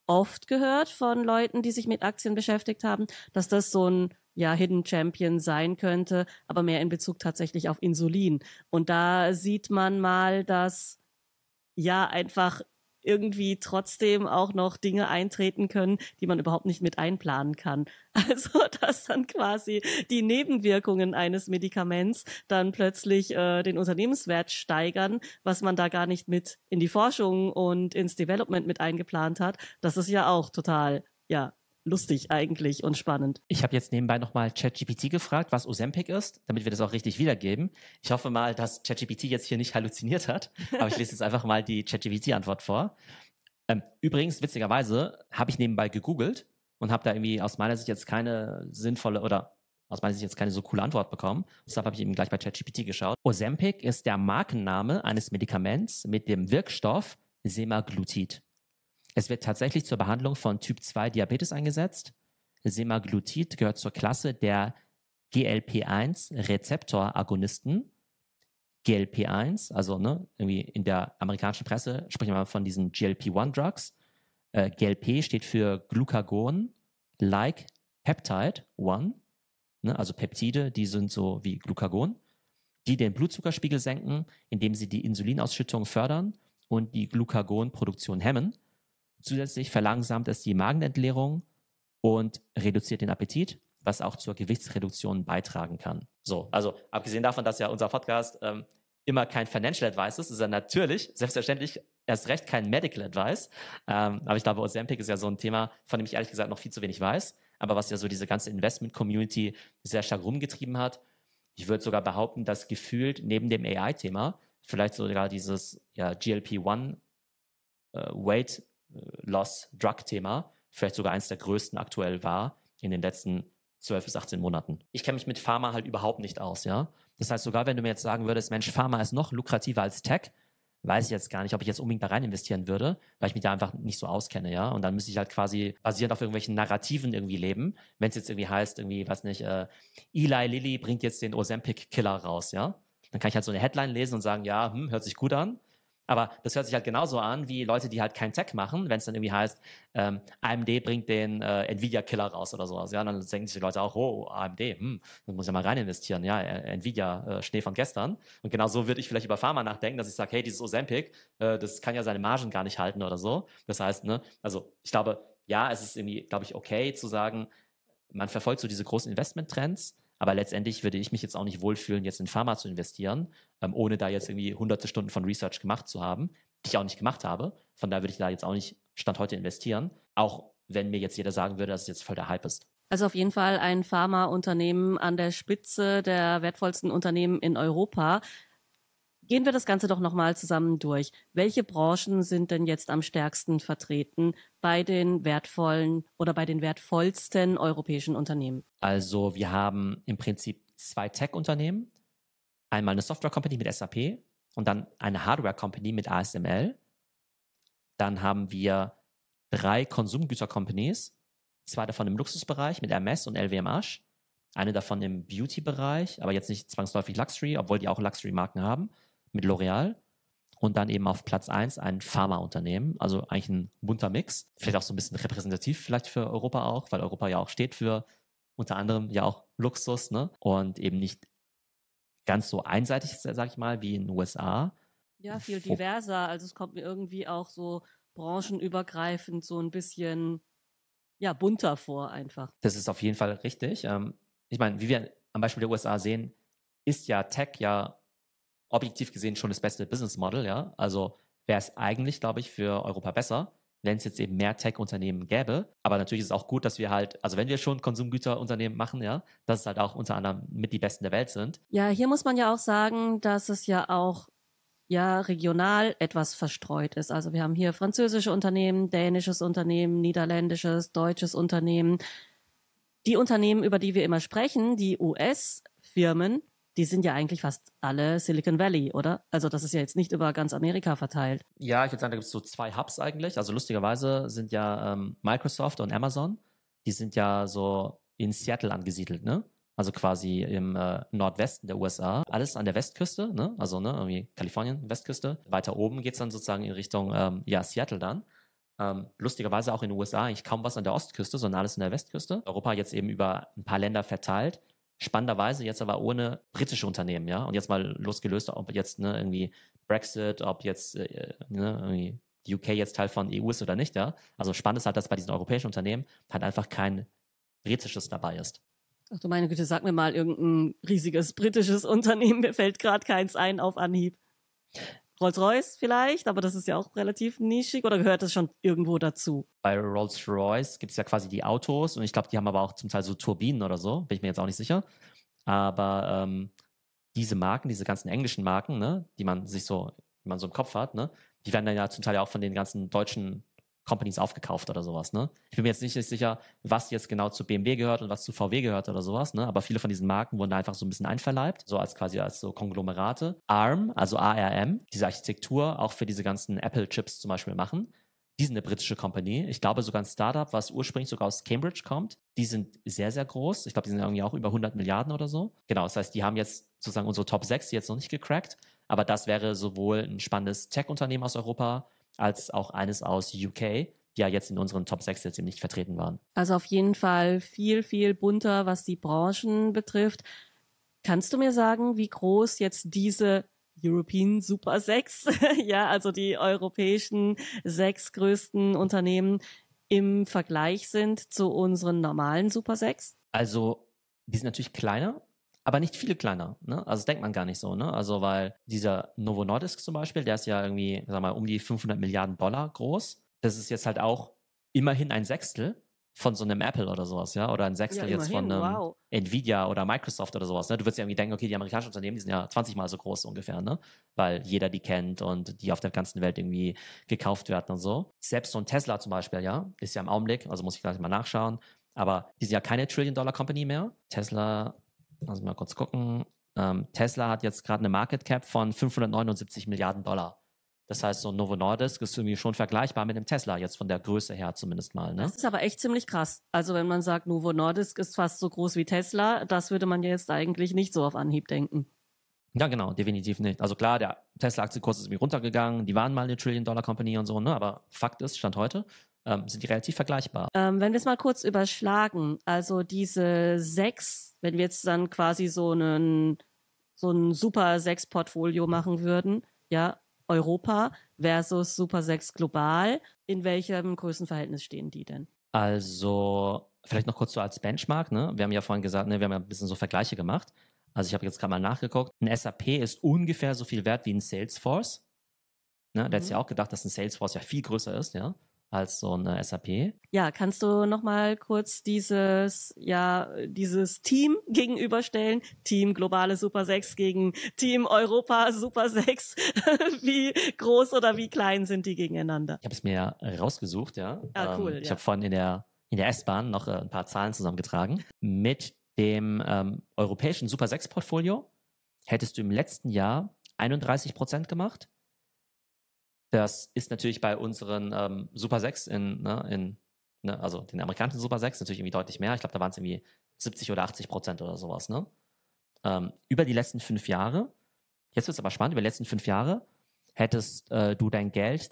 oft gehört von Leuten, die sich mit Aktien beschäftigt haben, dass das so ein ja, Hidden Champion sein könnte, aber mehr in Bezug tatsächlich auf Insulin. Und da sieht man mal, dass ja einfach irgendwie trotzdem auch noch Dinge eintreten können, die man überhaupt nicht mit einplanen kann. Also dass dann quasi die Nebenwirkungen eines Medikaments dann plötzlich äh, den Unternehmenswert steigern, was man da gar nicht mit in die Forschung und ins Development mit eingeplant hat. Das ist ja auch total, ja, lustig eigentlich und spannend. Ich habe jetzt nebenbei nochmal ChatGPT gefragt, was Ozempic ist, damit wir das auch richtig wiedergeben. Ich hoffe mal, dass ChatGPT jetzt hier nicht halluziniert hat, aber ich lese jetzt einfach mal die ChatGPT-Antwort vor. Ähm, übrigens, witzigerweise, habe ich nebenbei gegoogelt und habe da irgendwie aus meiner Sicht jetzt keine sinnvolle oder aus meiner Sicht jetzt keine so coole Antwort bekommen. Deshalb habe ich eben gleich bei ChatGPT geschaut. Ozempic ist der Markenname eines Medikaments mit dem Wirkstoff Semaglutid. Es wird tatsächlich zur Behandlung von Typ 2 Diabetes eingesetzt. Semaglutid gehört zur Klasse der GLP-1-Rezeptoragonisten. GLP-1, also ne, irgendwie in der amerikanischen Presse sprechen wir von diesen GLP-1-Drugs. Äh, GLP steht für Glucagon-like Peptide 1, ne, also Peptide, die sind so wie Glucagon, die den Blutzuckerspiegel senken, indem sie die Insulinausschüttung fördern und die Glucagonproduktion hemmen. Zusätzlich verlangsamt es die Magenentleerung und reduziert den Appetit, was auch zur Gewichtsreduktion beitragen kann. So, also abgesehen davon, dass ja unser Podcast ähm, immer kein Financial Advice ist, ist er natürlich, selbstverständlich, erst recht kein Medical Advice. Ähm, aber ich glaube, Ozempic ist ja so ein Thema, von dem ich ehrlich gesagt noch viel zu wenig weiß, aber was ja so diese ganze Investment-Community sehr stark rumgetrieben hat. Ich würde sogar behaupten, dass gefühlt neben dem AI-Thema vielleicht sogar dieses ja, GLP-1 äh, Weight Loss-Drug-Thema vielleicht sogar eines der größten aktuell war in den letzten 12 bis 18 Monaten. Ich kenne mich mit Pharma halt überhaupt nicht aus, ja. Das heißt, sogar wenn du mir jetzt sagen würdest, Mensch, Pharma ist noch lukrativer als Tech, weiß ich jetzt gar nicht, ob ich jetzt unbedingt da rein investieren würde, weil ich mich da einfach nicht so auskenne, ja. Und dann müsste ich halt quasi basierend auf irgendwelchen Narrativen irgendwie leben, wenn es jetzt irgendwie heißt, irgendwie, weiß nicht, äh, Eli Lilly bringt jetzt den Ozempic-Killer raus, ja. Dann kann ich halt so eine Headline lesen und sagen, ja, hm, hört sich gut an. Aber das hört sich halt genauso an wie Leute, die halt kein Tech machen, wenn es dann irgendwie heißt, ähm, AMD bringt den äh, Nvidia-Killer raus oder sowas. Ja, dann denken sich die Leute auch, oh, AMD, hm, dann muss ja mal rein investieren. Ja, Nvidia, äh, Schnee von gestern. Und genau so würde ich vielleicht über Pharma nachdenken, dass ich sage, hey, dieses Ozempic, äh, das kann ja seine Margen gar nicht halten oder so. Das heißt, ne, also ich glaube, ja, es ist irgendwie, glaube ich, okay zu sagen, man verfolgt so diese großen Investment-Trends, aber letztendlich würde ich mich jetzt auch nicht wohlfühlen, jetzt in Pharma zu investieren, ähm, ohne da jetzt irgendwie hunderte Stunden von Research gemacht zu haben, die ich auch nicht gemacht habe. Von daher würde ich da jetzt auch nicht Stand heute investieren, auch wenn mir jetzt jeder sagen würde, dass es jetzt voll der Hype ist. Also auf jeden Fall ein Pharmaunternehmen an der Spitze der wertvollsten Unternehmen in Europa. Gehen wir das Ganze doch nochmal zusammen durch. Welche Branchen sind denn jetzt am stärksten vertreten? bei den wertvollen oder bei den wertvollsten europäischen Unternehmen? Also wir haben im Prinzip zwei Tech-Unternehmen, einmal eine Software-Company mit SAP und dann eine Hardware-Company mit ASML. Dann haben wir drei Konsumgüter-Companies, zwei davon im Luxusbereich mit MS und LWM Asch, eine davon im Beauty-Bereich, aber jetzt nicht zwangsläufig Luxury, obwohl die auch Luxury-Marken haben, mit L'Oreal und dann eben auf Platz 1 ein Pharmaunternehmen, also eigentlich ein bunter Mix, vielleicht auch so ein bisschen repräsentativ vielleicht für Europa auch, weil Europa ja auch steht für unter anderem ja auch Luxus ne? und eben nicht ganz so einseitig, sag ich mal, wie in den USA. Ja, viel diverser. Also es kommt mir irgendwie auch so branchenübergreifend so ein bisschen ja, bunter vor einfach. Das ist auf jeden Fall richtig. Ähm, ich meine, wie wir am Beispiel der USA sehen, ist ja Tech ja objektiv gesehen schon das beste Business Model, ja. Also wäre es eigentlich, glaube ich, für Europa besser, wenn es jetzt eben mehr Tech-Unternehmen gäbe. Aber natürlich ist es auch gut, dass wir halt, also wenn wir schon Konsumgüterunternehmen machen, ja, dass es halt auch unter anderem mit die besten der Welt sind. Ja, hier muss man ja auch sagen, dass es ja auch ja regional etwas verstreut ist. Also wir haben hier französische Unternehmen, dänisches Unternehmen, niederländisches, deutsches Unternehmen. Die Unternehmen, über die wir immer sprechen, die US-Firmen, die sind ja eigentlich fast alle Silicon Valley, oder? Also das ist ja jetzt nicht über ganz Amerika verteilt. Ja, ich würde sagen, da gibt es so zwei Hubs eigentlich. Also lustigerweise sind ja ähm, Microsoft und Amazon, die sind ja so in Seattle angesiedelt, ne? Also quasi im äh, Nordwesten der USA, alles an der Westküste, ne? Also ne, irgendwie Kalifornien, Westküste. Weiter oben geht es dann sozusagen in Richtung ähm, ja, Seattle dann. Ähm, lustigerweise auch in den USA eigentlich kaum was an der Ostküste, sondern alles in der Westküste. Europa jetzt eben über ein paar Länder verteilt. Spannenderweise jetzt aber ohne britische Unternehmen, ja. Und jetzt mal losgelöst, ob jetzt ne, irgendwie Brexit, ob jetzt äh, äh ne, irgendwie UK jetzt Teil von EU ist oder nicht, ja. Also spannend ist halt, dass bei diesen europäischen Unternehmen halt einfach kein britisches dabei ist. Ach du meine Güte, sag mir mal irgendein riesiges britisches Unternehmen, mir fällt gerade keins ein auf Anhieb. Rolls-Royce vielleicht, aber das ist ja auch relativ nischig oder gehört das schon irgendwo dazu? Bei Rolls-Royce gibt es ja quasi die Autos und ich glaube, die haben aber auch zum Teil so Turbinen oder so, bin ich mir jetzt auch nicht sicher. Aber ähm, diese Marken, diese ganzen englischen Marken, ne, die man sich so, die man so im Kopf hat, ne, die werden dann ja zum Teil auch von den ganzen deutschen Companies aufgekauft oder sowas. Ne? Ich bin mir jetzt nicht sicher, was jetzt genau zu BMW gehört und was zu VW gehört oder sowas. Ne? Aber viele von diesen Marken wurden einfach so ein bisschen einverleibt, so als quasi als so Konglomerate. ARM, also ARM, diese Architektur auch für diese ganzen Apple-Chips zum Beispiel machen. Die sind eine britische Company. Ich glaube sogar ein Startup, was ursprünglich sogar aus Cambridge kommt. Die sind sehr, sehr groß. Ich glaube, die sind irgendwie auch über 100 Milliarden oder so. Genau, das heißt, die haben jetzt sozusagen unsere Top 6 jetzt noch nicht gecrackt. Aber das wäre sowohl ein spannendes Tech-Unternehmen aus Europa, als auch eines aus UK, die ja jetzt in unseren Top 6 jetzt eben nicht vertreten waren. Also auf jeden Fall viel, viel bunter, was die Branchen betrifft. Kannst du mir sagen, wie groß jetzt diese European Super 6, ja, also die europäischen sechs größten Unternehmen im Vergleich sind zu unseren normalen Super 6? Also, die sind natürlich kleiner, aber nicht viel kleiner. Ne? Also denkt man gar nicht so. Ne? Also weil dieser Novo Nordisk zum Beispiel, der ist ja irgendwie, sag mal, um die 500 Milliarden Dollar groß. Das ist jetzt halt auch immerhin ein Sechstel von so einem Apple oder sowas, ja, oder ein Sechstel ja, jetzt von einem wow. Nvidia oder Microsoft oder sowas. Ne? Du würdest ja irgendwie denken, okay, die amerikanischen Unternehmen, die sind ja 20 Mal so groß ungefähr, ne? Weil jeder die kennt und die auf der ganzen Welt irgendwie gekauft werden und so. Selbst so ein Tesla zum Beispiel, ja, ist ja im Augenblick, also muss ich gleich mal nachschauen, aber die sind ja keine Trillion-Dollar-Company mehr. Tesla Lass mal kurz gucken. Ähm, Tesla hat jetzt gerade eine Market Cap von 579 Milliarden Dollar. Das heißt, so ein Novo Nordisk ist irgendwie schon vergleichbar mit dem Tesla, jetzt von der Größe her zumindest mal. Ne? Das ist aber echt ziemlich krass. Also wenn man sagt, Novo Nordisk ist fast so groß wie Tesla, das würde man ja jetzt eigentlich nicht so auf Anhieb denken. Ja, genau, definitiv nicht. Also klar, der Tesla-Aktienkurs ist irgendwie runtergegangen, die waren mal eine Trillion-Dollar-Company und so, ne? aber Fakt ist, Stand heute, ähm, sind die relativ vergleichbar. Ähm, wenn wir es mal kurz überschlagen, also diese sechs, wenn wir jetzt dann quasi so einen so ein Super sechs Portfolio machen würden, ja, Europa versus Super sechs global, in welchem Größenverhältnis stehen die denn? Also, vielleicht noch kurz so als Benchmark, ne? Wir haben ja vorhin gesagt, ne, wir haben ja ein bisschen so Vergleiche gemacht. Also, ich habe jetzt gerade mal nachgeguckt. Ein SAP ist ungefähr so viel wert wie ein Salesforce. Ne? Da mhm. hättest ja auch gedacht, dass ein Salesforce ja viel größer ist, ja als so eine SAP. Ja, kannst du nochmal kurz dieses ja dieses Team gegenüberstellen? Team globale Super 6 gegen Team Europa Super 6. wie groß oder wie klein sind die gegeneinander? Ich habe es mir rausgesucht, ja. Ah, cool. Ähm, ich ja. habe vorhin in der in der S-Bahn noch äh, ein paar Zahlen zusammengetragen. Mit dem ähm, europäischen Super 6 Portfolio hättest du im letzten Jahr 31 Prozent gemacht das ist natürlich bei unseren ähm, Super 6 in, ne, in ne, also den amerikanischen Super 6 natürlich irgendwie deutlich mehr. Ich glaube, da waren es irgendwie 70 oder 80 Prozent oder sowas, ne? Ähm, über die letzten fünf Jahre, jetzt wird es aber spannend, über die letzten fünf Jahre hättest äh, du dein Geld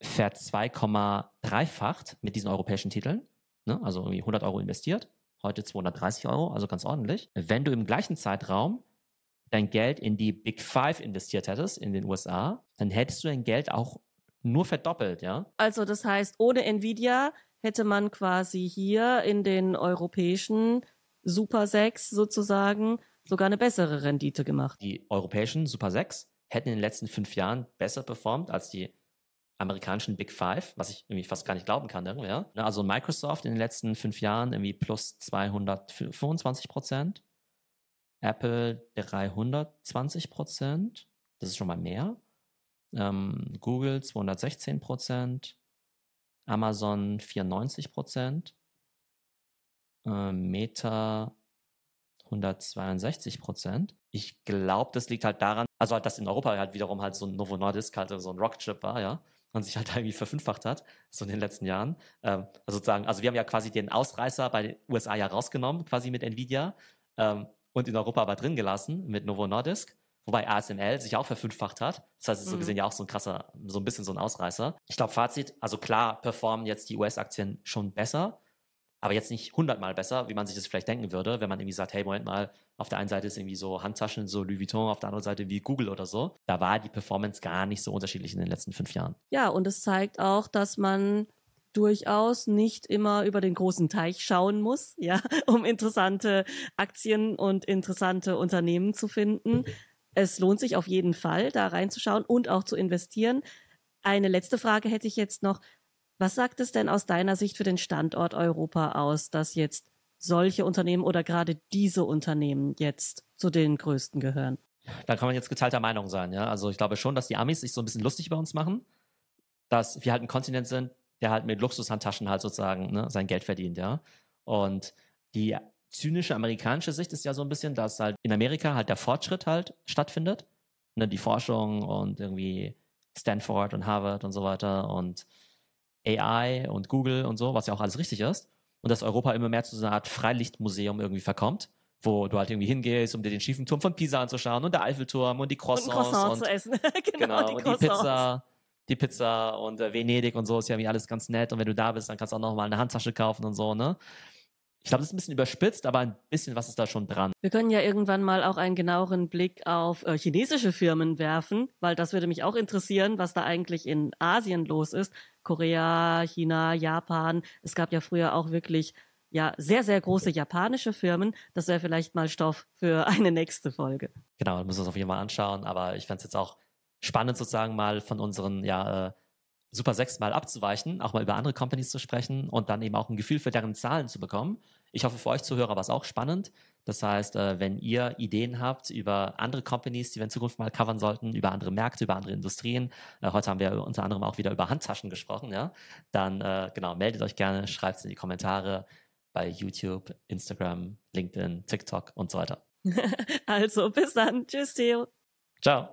ver 2,3-facht mit diesen europäischen Titeln, ne? also irgendwie 100 Euro investiert, heute 230 Euro, also ganz ordentlich. Wenn du im gleichen Zeitraum dein Geld in die Big Five investiert hättest in den USA, dann hättest du dein Geld auch nur verdoppelt, ja? Also das heißt, ohne Nvidia hätte man quasi hier in den europäischen Super 6 sozusagen sogar eine bessere Rendite gemacht. Die europäischen Super 6 hätten in den letzten fünf Jahren besser performt als die amerikanischen Big Five, was ich irgendwie fast gar nicht glauben kann. ja? Also Microsoft in den letzten fünf Jahren irgendwie plus 225 Prozent, Apple 320 Prozent, das ist schon mal mehr. Ähm, Google 216 Prozent, Amazon 94 Prozent, äh, Meta 162 Prozent. Ich glaube, das liegt halt daran, also halt, dass in Europa halt wiederum halt so ein Novo Nordisk halt so ein Rockchip war, ja, und sich halt irgendwie verfünffacht hat, so in den letzten Jahren. Ähm, also sozusagen, also wir haben ja quasi den Ausreißer bei den USA ja rausgenommen, quasi mit Nvidia. Ähm, und in Europa aber drin gelassen mit Novo Nordisk. Wobei ASML sich auch verfünffacht hat. Das heißt, es ist so mhm. gesehen ja auch so ein krasser, so ein bisschen so ein Ausreißer. Ich glaube, Fazit, also klar performen jetzt die US-Aktien schon besser, aber jetzt nicht hundertmal besser, wie man sich das vielleicht denken würde, wenn man irgendwie sagt, hey, Moment mal, auf der einen Seite ist irgendwie so Handtaschen, so Louis Vuitton, auf der anderen Seite wie Google oder so. Da war die Performance gar nicht so unterschiedlich in den letzten fünf Jahren. Ja, und es zeigt auch, dass man durchaus nicht immer über den großen Teich schauen muss, ja, um interessante Aktien und interessante Unternehmen zu finden. Es lohnt sich auf jeden Fall, da reinzuschauen und auch zu investieren. Eine letzte Frage hätte ich jetzt noch. Was sagt es denn aus deiner Sicht für den Standort Europa aus, dass jetzt solche Unternehmen oder gerade diese Unternehmen jetzt zu den größten gehören? Da kann man jetzt geteilter Meinung sein, ja. Also ich glaube schon, dass die Amis sich so ein bisschen lustig über uns machen, dass wir halt ein Kontinent sind, der halt mit Luxushandtaschen halt sozusagen ne, sein Geld verdient, ja. Und die zynische amerikanische Sicht ist ja so ein bisschen, dass halt in Amerika halt der Fortschritt halt stattfindet. Ne, die Forschung und irgendwie Stanford und Harvard und so weiter und AI und Google und so, was ja auch alles richtig ist. Und dass Europa immer mehr zu so einer Art Freilichtmuseum irgendwie verkommt, wo du halt irgendwie hingehst, um dir den schiefen Turm von Pisa anzuschauen und der Eiffelturm und die Croissants. Und, und zu essen. genau, genau, die, und die Pizza die Pizza und äh, Venedig und so ist ja irgendwie alles ganz nett. Und wenn du da bist, dann kannst du auch nochmal eine Handtasche kaufen und so, ne? Ich glaube, das ist ein bisschen überspitzt, aber ein bisschen was ist da schon dran. Wir können ja irgendwann mal auch einen genaueren Blick auf äh, chinesische Firmen werfen, weil das würde mich auch interessieren, was da eigentlich in Asien los ist. Korea, China, Japan. Es gab ja früher auch wirklich ja sehr, sehr große japanische Firmen. Das wäre vielleicht mal Stoff für eine nächste Folge. Genau, dann müssen wir uns auf jeden Fall anschauen, aber ich fände es jetzt auch spannend, sozusagen mal von unseren ja, äh, Super 6 mal abzuweichen, auch mal über andere Companies zu sprechen und dann eben auch ein Gefühl für deren Zahlen zu bekommen. Ich hoffe, für euch Zuhörer war es auch spannend. Das heißt, äh, wenn ihr Ideen habt über andere Companies, die wir in Zukunft mal covern sollten, über andere Märkte, über andere Industrien, äh, heute haben wir unter anderem auch wieder über Handtaschen gesprochen, ja, dann genau, meldet euch gerne, schreibt es in die Kommentare bei YouTube, Instagram, LinkedIn, TikTok und so weiter. also bis dann. Tschüss, Theo. Ciao.